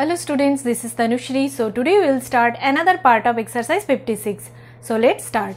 Hello students, this is Tanushri. So today we will start another part of exercise 56. So let's start.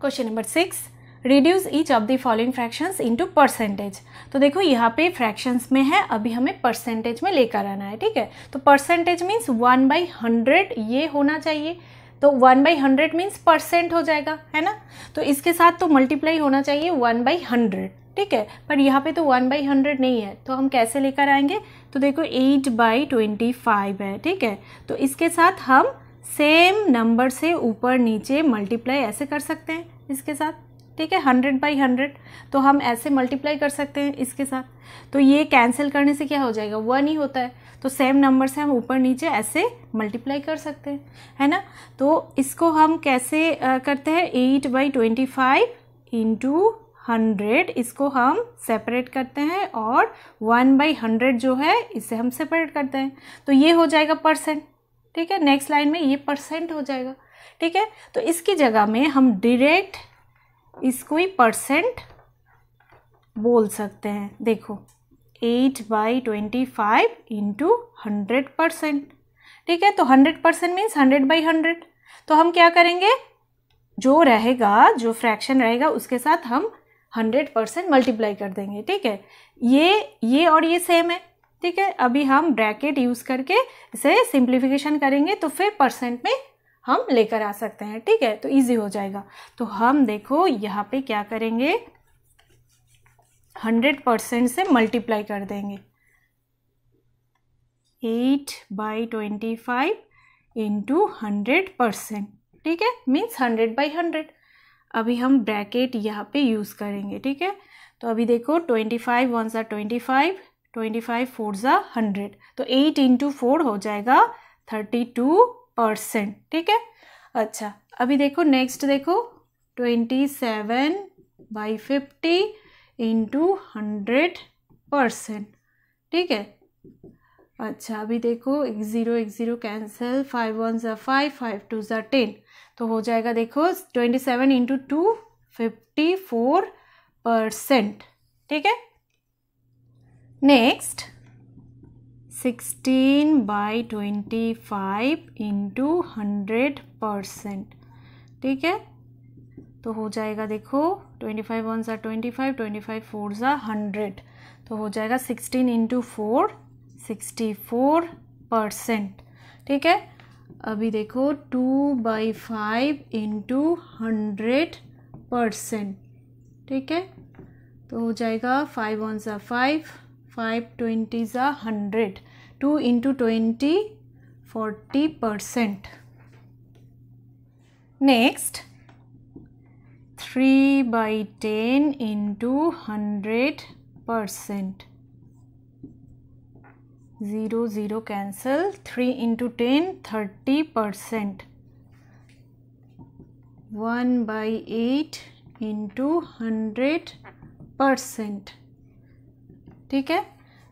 Question number 6. Reduce each of the following fractions into percentage. तो देखो यहाँ पे fractions में है अभी हमें percentage में लेकर आना है ठीक है तो percentage means one by hundred ये होना चाहिए तो one by hundred means percent हो जाएगा है ना तो इसके साथ तो मल्टीप्लाई होना चाहिए वन बाई हंड्रेड ठीक है पर यहाँ पे तो वन बाई हंड्रेड नहीं है तो हम कैसे लेकर आएंगे तो देखो एट बाई ट्वेंटी फाइव है ठीक है तो इसके साथ हम सेम नंबर से ऊपर नीचे मल्टीप्लाई ऐसे कर सकते हैं इसके साथ ठीक है हंड्रेड बाई हंड्रेड तो हम ऐसे मल्टीप्लाई कर सकते हैं इसके साथ तो ये कैंसिल करने से क्या हो जाएगा वन ही होता है तो सेम नंबर से हम ऊपर नीचे ऐसे मल्टीप्लाई कर सकते हैं है ना तो इसको हम कैसे करते हैं eight by twenty five into hundred इसको हम सेपरेट करते हैं और वन बाई हंड्रेड जो है इसे हम सेपरेट करते हैं तो ये हो जाएगा परसेंट ठीक है नेक्स्ट लाइन में ये परसेंट हो जाएगा ठीक है तो इसकी जगह में हम डायरेक्ट इसको ही परसेंट बोल सकते हैं देखो eight by twenty five into hundred percent ठीक है तो hundred percent means hundred by hundred तो हम क्या करेंगे जो रहेगा जो फ्रैक्शन रहेगा उसके साथ हम हंड्रेड परसेंट मल्टीप्लाई कर देंगे ठीक है ये ये और ये सेम है ठीक है अभी हम ब्रैकेट यूज़ करके इसे सिंप्लीफिकेशन करेंगे तो फिर परसेंट में हम लेकर आ सकते हैं ठीक है तो इजी हो जाएगा तो हम देखो यहाँ पे क्या करेंगे हंड्रेड परसेंट से मल्टीप्लाई कर देंगे eight by twenty five into hundred percent ठीक है मीन्स हंड्रेड बाई हंड्रेड अभी हम ब्रैकेट यहाँ पे यूज़ करेंगे ठीक है तो अभी देखो ट्वेंटी फाइव वन सा twenty five twenty five four ज़ा हंड्रेड तो एट इंटू फोर हो जाएगा थर्टी टू परसेंट ठीक है अच्छा अभी देखो नेक्स्ट देखो twenty seven by fifty into hundred percent ठीक है अच्छा अभी देखो एक ज़ीरो एक ज़ीरो कैंसिल फाइव वन ज़ा फाइव फाइव टू ज़ा टेन तो हो जाएगा देखो twenty seven into two fifty four percent ठीक है next sixteen by twenty five into hundred percent ठीक है तो हो जाएगा देखो ट्वेंटी फाइव वन सा twenty five twenty five four सा हंड्रेड तो हो जाएगा sixteen into four sixty four percent ठीक है अभी देखो two by five into hundred percent ठीक है तो हो जाएगा फाइव वन ज़ा फाइव फाइव ट्वेंटी ज़ा hundred two into twenty forty percent next three by ten into hundred percent zero zero cancel three into ten thirty percent one by eight into hundred percent ठीक है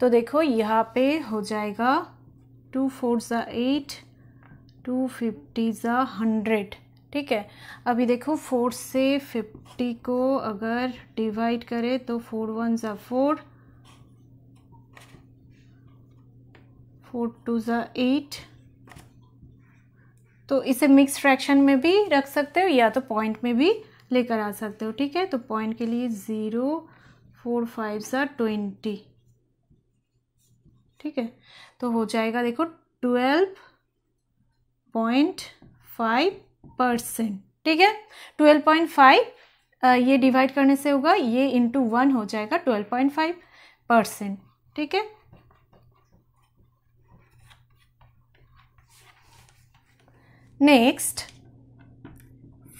तो देखो यहाँ पे हो जाएगा टू फोर ज़ा एट टू फिफ्टी ज़ा हंड्रेड ठीक है अभी देखो फोर से फिफ्टी को अगर डिवाइड करें तो फोर वन ज़ा फोर फोर टू ज़ा एट तो इसे मिक्स फ्रैक्शन में भी रख सकते हो या तो पॉइंट में भी लेकर आ सकते हो ठीक है तो पॉइंट के लिए ज़ीरो फोर फाइव ज़ा ट्वेंटी ठीक है तो हो जाएगा देखो ट्वेल्व पॉइंट फाइव परसेंट ठीक है ट्वेल्व पॉइंट फाइव ये डिवाइड करने से होगा ये इंटू वन हो जाएगा ट्वेल्व पॉइंट फाइव परसेंट ठीक है next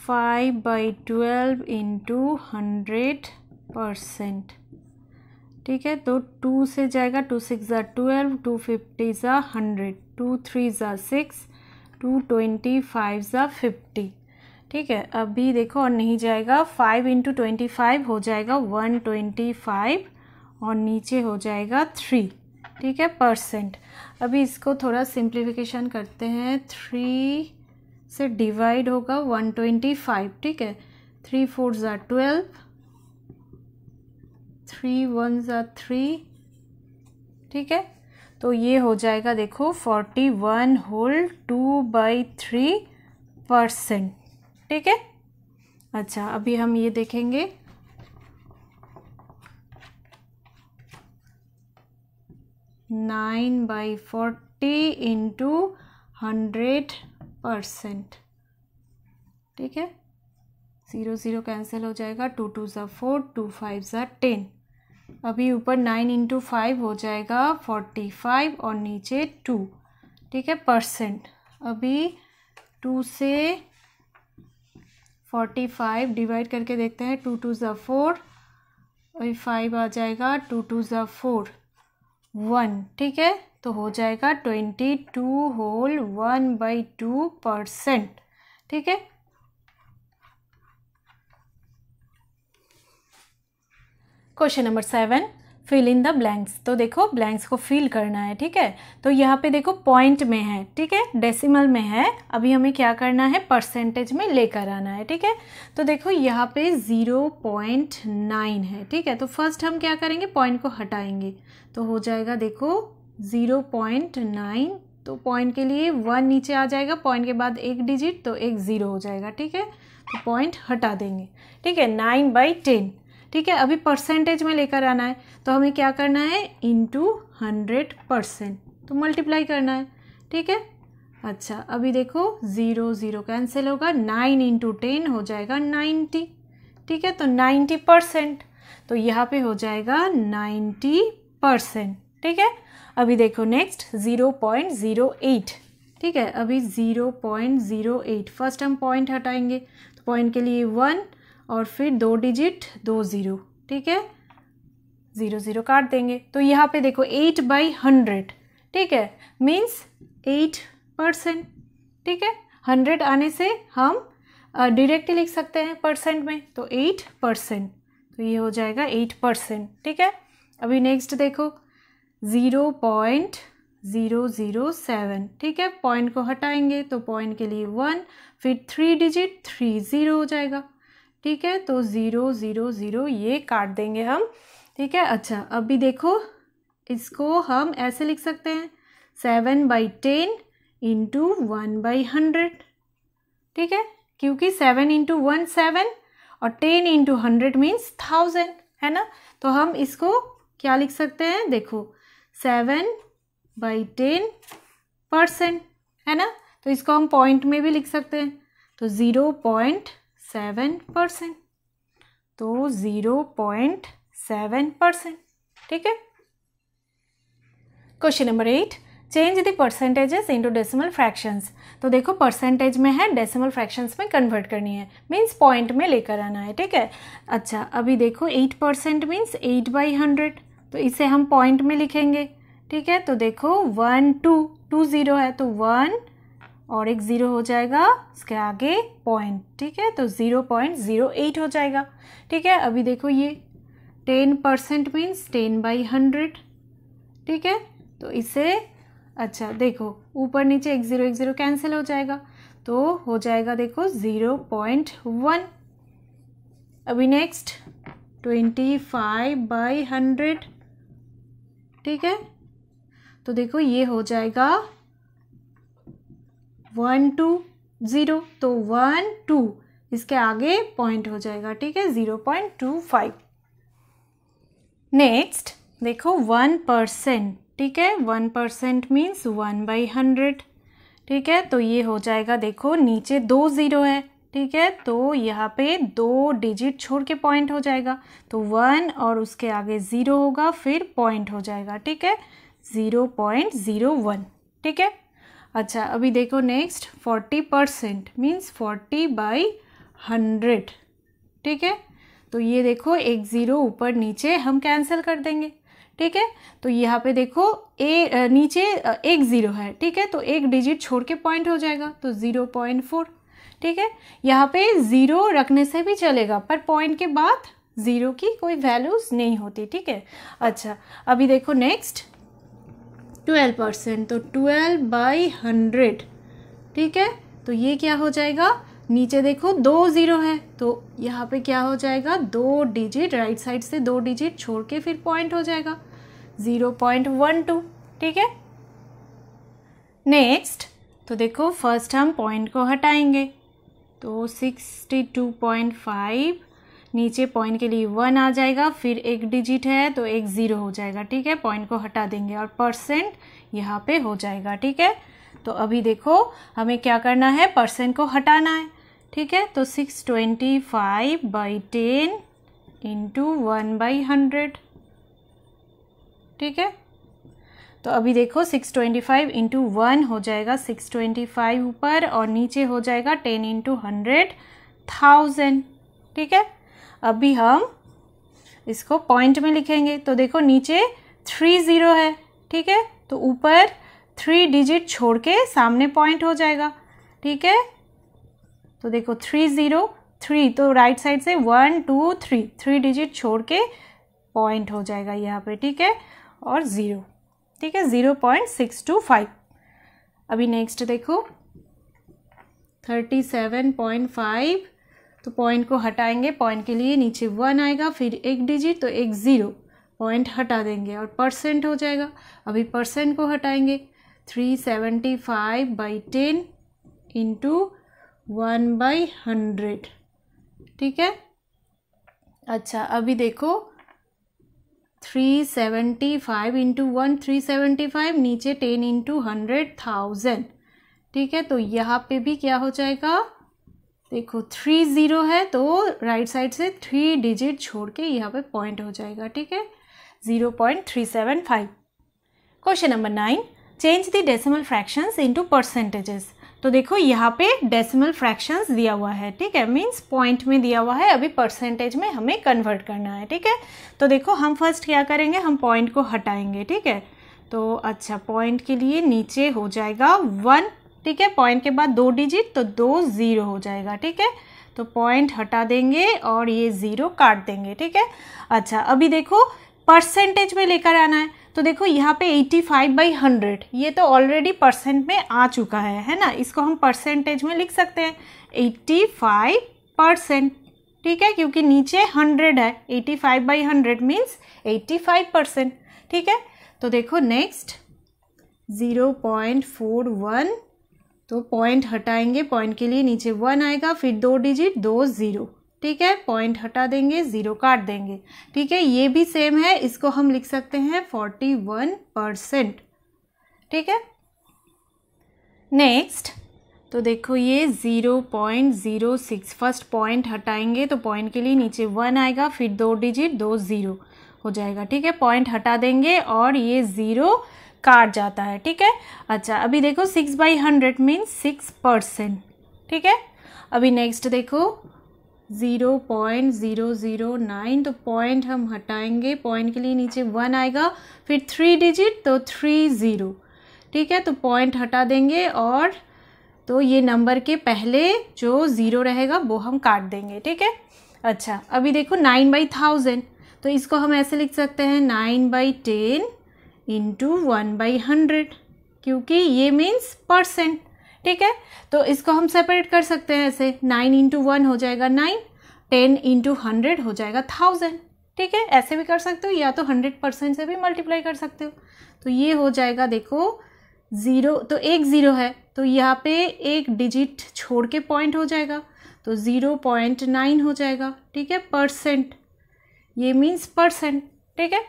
five by twelve into hundred percent ठीक है तो टू से जाएगा टू सिक्स ज़ा ट्वेल्व टू फिफ्टी ज़ा हंड्रेड टू थ्री ज़ा सिक्स टू ट्वेंटी फाइव ज़ा फिफ्टी ठीक है अभी देखो और नहीं जाएगा फाइव इंटू ट्वेंटी फाइव हो जाएगा वन ट्वेंटी फाइव और नीचे हो जाएगा थ्री ठीक है परसेंट अभी इसको थोड़ा सिंप्लीफिकेशन करते हैं थ्री से डिवाइड होगा वन ट्वेंटी फाइव ठीक है थ्री फोर ज़ा ट्वेल्व थ्री वन ज़ा थ्री ठीक है तो ये हो जाएगा देखो forty one whole two by three percent ठीक है अच्छा अभी हम ये देखेंगे nine by forty into hundred percent ठीक है ज़ीरो ज़ीरो कैंसिल हो जाएगा टू टू ज़ा फोर टू फाइव ज़ा टेन अभी ऊपर नाइन इंटू फाइव हो जाएगा फोर्टी फाइव और नीचे टू ठीक है परसेंट अभी टू से फोर्टी फाइव डिवाइड करके देखते हैं टू टू ज़ा फोर अभी फाइव आ जाएगा टू टू ज़ा फोर वन ठीक है तो हो जाएगा twenty two whole one by two percent ठीक है question number seven fill in the blanks तो देखो ब्लैंक्स को फिल करना है ठीक है तो यहाँ पे देखो पॉइंट में है ठीक है डेसिमल में है अभी हमें क्या करना है परसेंटेज में लेकर आना है ठीक है तो देखो यहाँ पे ज़ीरो पॉइंट नाइन है ठीक है तो फर्स्ट हम क्या करेंगे पॉइंट को हटाएंगे तो हो जाएगा देखो ज़ीरो पॉइंट नाइन तो पॉइंट के लिए वन नीचे आ जाएगा पॉइंट के बाद एक डिजिट तो एक ज़ीरो हो जाएगा ठीक है तो पॉइंट हटा देंगे ठीक है नाइन बाई टेन ठीक है अभी परसेंटेज में लेकर आना है तो हमें क्या करना है इंटू हंड्रेड परसेंट तो मल्टीप्लाई करना है ठीक है अच्छा अभी देखो ज़ीरो ज़ीरो कैंसिल होगा नाइन इंटू टेन हो जाएगा नाइन्टी ठीक है तो नाइन्टी परसेंट तो यहाँ पे हो जाएगा नाइन्टी परसेंट ठीक है अभी देखो next zero point zero eight ठीक है अभी zero point zero eight first हम पॉइंट हटाएंगे तो पॉइंट के लिए वन और फिर दो डिजिट दो ज़ीरो ठीक है ज़ीरो ज़ीरो काट देंगे तो यहाँ पे देखो एट बाई हंड्रेड ठीक है मीन्स एट परसेंट ठीक है हंड्रेड आने से हम डायरेक्टली लिख सकते हैं परसेंट में तो एट परसेंट तो ये हो जाएगा एट परसेंट ठीक है अभी नेक्स्ट देखो zero point zero zero seven ठीक है पॉइंट को हटाएंगे तो पॉइंट के लिए वन फिर थ्री डिजिट थ्री ज़ीरो हो जाएगा ठीक है तो ज़ीरो ज़ीरो ज़ीरो ये काट देंगे हम ठीक है अच्छा अभी देखो इसको हम ऐसे लिख सकते हैं seven by ten into one by hundred ठीक है क्योंकि सेवन इंटू वन सेवन और ten into hundred means thousand है ना तो हम इसको क्या लिख सकते हैं देखो सेवन बाई टेन परसेंट है ना तो इसको हम पॉइंट में भी लिख सकते हैं तो ज़ीरो पॉइंट सेवन परसेंट तो ज़ीरो पॉइंट सेवन परसेंट ठीक है question number eight change the percentages into decimal fractions तो देखो परसेंटेज में है डेसिमल फ्रैक्शंस में कन्वर्ट करनी है मींस पॉइंट में लेकर आना है ठीक है अच्छा अभी देखो eight percent means eight by hundred तो इसे हम पॉइंट में लिखेंगे ठीक है तो देखो वन टू टू ज़ीरो है तो वन और एक ज़ीरो हो जाएगा उसके आगे पॉइंट ठीक है तो ज़ीरो पॉइंट ज़ीरो एट हो जाएगा ठीक है अभी देखो ये ten percent means ten by hundred ठीक है तो इसे अच्छा देखो ऊपर नीचे एक ज़ीरो एक ज़ीरो कैंसिल हो जाएगा तो हो जाएगा देखो ज़ीरो पॉइंट वन अभी next twenty five by hundred ठीक है तो देखो ये हो जाएगा वन टू ज़ीरो तो वन टू इसके आगे पॉइंट हो जाएगा ठीक है zero point two five next देखो वन परसेंट ठीक है one percent means one by hundred ठीक है तो ये हो जाएगा देखो नीचे दो ज़ीरो है ठीक है तो यहाँ पे दो डिजिट छोड़ के पॉइंट हो जाएगा तो वन और उसके आगे ज़ीरो होगा फिर पॉइंट हो जाएगा ठीक है ज़ीरो पॉइंट ज़ीरो वन ठीक है अच्छा अभी देखो next forty percent means forty by hundred ठीक है तो ये देखो एक ज़ीरो ऊपर नीचे हम कैंसिल कर देंगे ठीक है तो यहाँ पे देखो ए नीचे एक ज़ीरो है ठीक है तो एक डिजिट छोड़ के पॉइंट हो जाएगा तो ज़ीरो पॉइंट फोर ठीक है यहाँ पे ज़ीरो रखने से भी चलेगा पर पॉइंट के बाद ज़ीरो की कोई वैल्यूज़ नहीं होती ठीक है अच्छा अभी देखो नेक्स्ट ट्वेल्व परसेंट तो ट्वेल्व बाई हंड्रेड ठीक है तो ये क्या हो जाएगा नीचे देखो दो ज़ीरो है तो यहाँ पे क्या हो जाएगा दो डिजिट राइट साइड से दो डिजिट छोड़ के फिर पॉइंट हो जाएगा ज़ीरो पॉइंट वन टू ठीक है नेक्स्ट तो देखो फर्स्ट हम पॉइंट को हटाएंगे तो सिक्सटी टू पॉइंट फाइव नीचे पॉइंट के लिए वन आ जाएगा फिर एक डिजिट है तो एक ज़ीरो हो जाएगा ठीक है पॉइंट को हटा देंगे और परसेंट यहाँ पे हो जाएगा ठीक है तो अभी देखो हमें क्या करना है परसेंट को हटाना है ठीक है तो six twenty five by ten into one by hundred ठीक है तो अभी देखो 625 ट्वेंटी फाइव इंटू वन हो जाएगा 625 ऊपर और नीचे हो जाएगा 10 इंटू हंड्रेड थाउजेंड ठीक है अभी हम इसको पॉइंट में लिखेंगे तो देखो नीचे थ्री ज़ीरो है ठीक है तो ऊपर थ्री डिजिट छोड़ के सामने पॉइंट हो जाएगा ठीक है तो देखो थ्री ज़ीरो थ्री तो राइट साइड से one two three three digit छोड़ के पॉइंट हो जाएगा यहाँ पे ठीक है और ज़ीरो ठीक है zero point six two five अभी नेक्स्ट देखो थर्टी सेवन पॉइंट फाइव तो पॉइंट को हटाएंगे पॉइंट के लिए नीचे वन आएगा फिर एक डिजिट तो एक ज़ीरो पॉइंट हटा देंगे और परसेंट हो जाएगा अभी परसेंट को हटाएंगे three seventy five by ten into one by hundred ठीक है अच्छा अभी देखो three seventy five into one three seventy five नीचे टेन इंटू हंड्रेड थाउजेंड ठीक है तो यहाँ पे भी क्या हो जाएगा देखो थ्री ज़ीरो है तो राइट साइड से थ्री डिजिट छोड़ के यहाँ पे पॉइंट हो जाएगा ठीक है zero point three seven five question number nine change the decimal fractions into percentages तो देखो यहाँ पे डेसिमल फ्रैक्शंस दिया हुआ है ठीक है मींस पॉइंट में दिया हुआ है अभी परसेंटेज में हमें कन्वर्ट करना है ठीक है तो देखो हम फर्स्ट क्या करेंगे हम पॉइंट को हटाएंगे ठीक है तो अच्छा पॉइंट के लिए नीचे हो जाएगा वन ठीक है पॉइंट के बाद दो डिजिट तो दो ज़ीरो हो जाएगा ठीक है तो पॉइंट हटा देंगे और ये ज़ीरो काट देंगे ठीक है अच्छा अभी देखो परसेंटेज में लेकर आना है तो देखो यहाँ पे 85 फाइव बाई हंड्रेड ये तो ऑलरेडी परसेंट में आ चुका है है ना इसको हम परसेंटेज में लिख सकते हैं 85 फाइव परसेंट ठीक है क्योंकि नीचे 100 है 85 five by hundred means eighty five percent ठीक है तो देखो next zero point four one तो पॉइंट हटाएंगे पॉइंट के लिए नीचे वन आएगा फिर दो डिजिट दो ज़ीरो ठीक है पॉइंट हटा देंगे ज़ीरो काट देंगे ठीक है ये भी सेम है इसको हम लिख सकते हैं फोर्टी वन परसेंट ठीक है नेक्स्ट तो देखो ये zero point zero six first point हटाएंगे तो पॉइंट के लिए नीचे वन आएगा फिर दो डिजिट दो ज़ीरो हो जाएगा ठीक है पॉइंट हटा देंगे और ये ज़ीरो काट जाता है ठीक है अच्छा अभी देखो six by hundred means six percent ठीक है अभी नेक्स्ट देखो zero point zero zero nine तो पॉइंट हम हटाएंगे पॉइंट के लिए नीचे वन आएगा फिर थ्री डिजिट तो थ्री ज़ीरो ठीक है तो पॉइंट हटा देंगे और तो ये नंबर के पहले जो ज़ीरो रहेगा वो हम काट देंगे ठीक है अच्छा अभी देखो नाइन बाई थाउजेंड तो इसको हम ऐसे लिख सकते हैं nine by ten into one by hundred क्योंकि ये मीन्स परसेंट ठीक है तो इसको हम सेपरेट कर सकते हैं ऐसे नाइन इंटू वन हो जाएगा नाइन टेन इंटू हंड्रेड हो जाएगा थाउजेंड ठीक है ऐसे भी कर सकते हो या तो हंड्रेड परसेंट से भी मल्टीप्लाई कर सकते हो तो ये हो जाएगा देखो ज़ीरो तो एक ज़ीरो है तो यहाँ पे एक डिजिट छोड़ के पॉइंट हो जाएगा तो ज़ीरो पॉइंट नाइन हो जाएगा ठीक है परसेंट ये मीन्स परसेंट ठीक है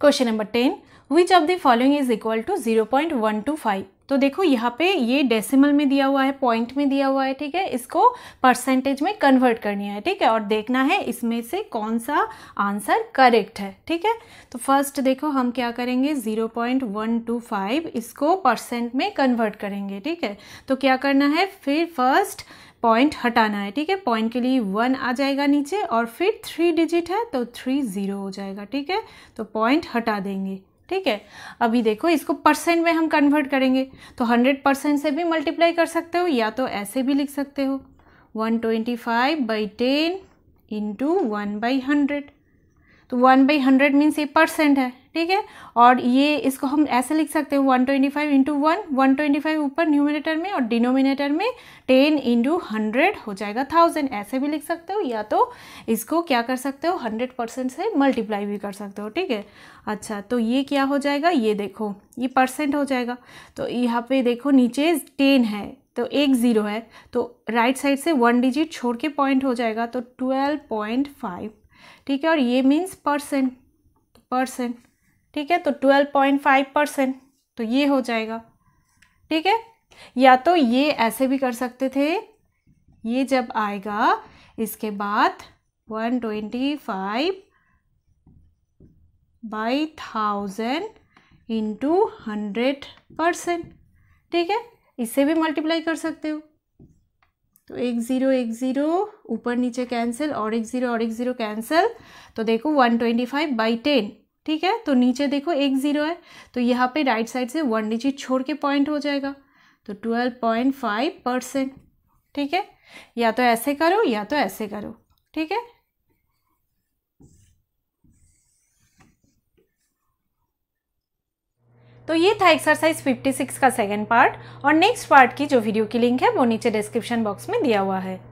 question number ten which of the following is equal to zero point one two five तो देखो यहाँ पे ये डेसिमल में दिया हुआ है पॉइंट में दिया हुआ है ठीक है इसको परसेंटेज में कन्वर्ट करनी है ठीक है और देखना है इसमें से कौन सा आंसर करेक्ट है ठीक है तो फर्स्ट देखो हम क्या करेंगे zero point one two five इसको परसेंट में कन्वर्ट करेंगे ठीक है तो क्या करना है फिर फर्स्ट पॉइंट हटाना है ठीक है पॉइंट के लिए वन आ जाएगा नीचे और फिर थ्री डिजिट है तो थ्री ज़ीरो हो जाएगा ठीक है तो पॉइंट हटा देंगे ठीक है अभी देखो इसको परसेंट में हम कन्वर्ट करेंगे तो हंड्रेड परसेंट से भी मल्टीप्लाई कर सकते हो या तो ऐसे भी लिख सकते हो one twenty five by ten into one by hundred तो वन बाई हंड्रेड मीन्स ये परसेंट है ठीक है और ये इसको हम ऐसे लिख सकते हैं one twenty five into one one twenty five ऊपर न्यूमिनेटर में और डिनोमिनेटर में टेन इंटू हंड्रेड हो जाएगा थाउजेंड ऐसे भी लिख सकते हो या तो इसको क्या कर सकते हो हंड्रेड परसेंट से मल्टीप्लाई भी कर सकते हो ठीक है अच्छा तो ये क्या हो जाएगा ये देखो ये परसेंट हो जाएगा तो यहाँ पे देखो नीचे टेन है तो एक ज़ीरो है तो राइट साइड से वन डिजिट छोड़ के पॉइंट हो जाएगा तो ट्वेल्व पॉइंट फाइव ठीक है और ये मीन्स परसेंट परसेंट ठीक है तो ट्वेल्व पॉइंट फाइव परसेंट तो ये हो जाएगा ठीक है या तो ये ऐसे भी कर सकते थे ये जब आएगा इसके बाद one twenty five by thousand into hundred percent ठीक है इससे भी मल्टीप्लाई कर सकते हो तो एक ज़ीरो एक ज़ीरो ऊपर नीचे कैंसिल और एक ज़ीरो और एक ज़ीरो कैंसिल तो देखो one twenty five by ten ठीक है तो नीचे देखो एक ज़ीरो है तो यहाँ पे राइट साइड से वन डिजिट छोड़ के पॉइंट हो जाएगा तो ट्वेल्व पॉइंट फाइव परसेंट ठीक है या तो ऐसे करो या तो ऐसे करो ठीक है तो ये था एक्सरसाइज 56 का सेकेंड पार्ट और नेक्स्ट पार्ट की जो वीडियो की लिंक है वो नीचे डिस्क्रिप्शन बॉक्स में दिया हुआ है